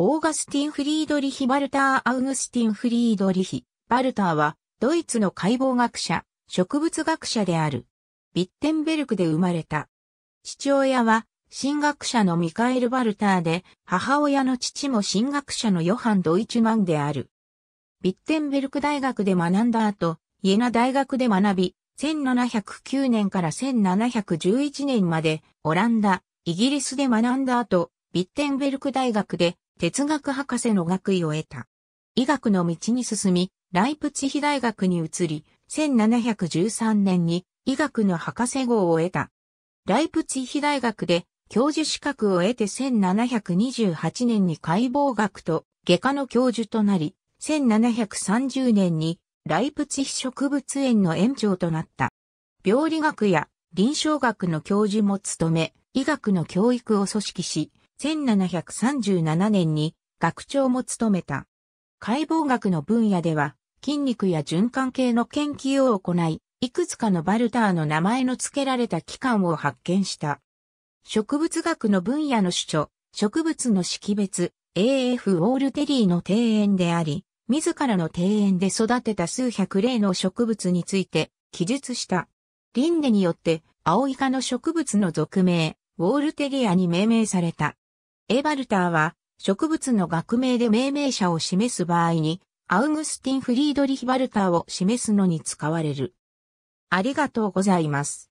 オーガスティン・フリードリヒ・バルター・アウグスティン・フリードリヒ・バルターは、ドイツの解剖学者、植物学者である。ビッテンベルクで生まれた。父親は、神学者のミカエル・バルターで、母親の父も神学者のヨハン・ドイチマンである。ビッテンベルク大学で学んだ後、イエナ大学で学び、1709年から1711年まで、オランダ、イギリスで学んだ後、ビッテンベルク大学で哲学博士の学位を得た。医学の道に進み、ライプツヒ大学に移り、1713年に医学の博士号を得た。ライプツヒ大学で教授資格を得て1728年に解剖学と外科の教授となり、1730年にライプツヒ植物園の園長となった。病理学や臨床学の教授も務め、医学の教育を組織し、1737年に学長も務めた。解剖学の分野では、筋肉や循環系の研究を行い、いくつかのバルターの名前の付けられた器官を発見した。植物学の分野の主張、植物の識別、AF ウォールテリーの庭園であり、自らの庭園で育てた数百例の植物について記述した。リンネによって、青イカの植物の俗名、ウォールテリアに命名された。エバルターは植物の学名で命名者を示す場合に、アウグスティン・フリードリヒ・バルターを示すのに使われる。ありがとうございます。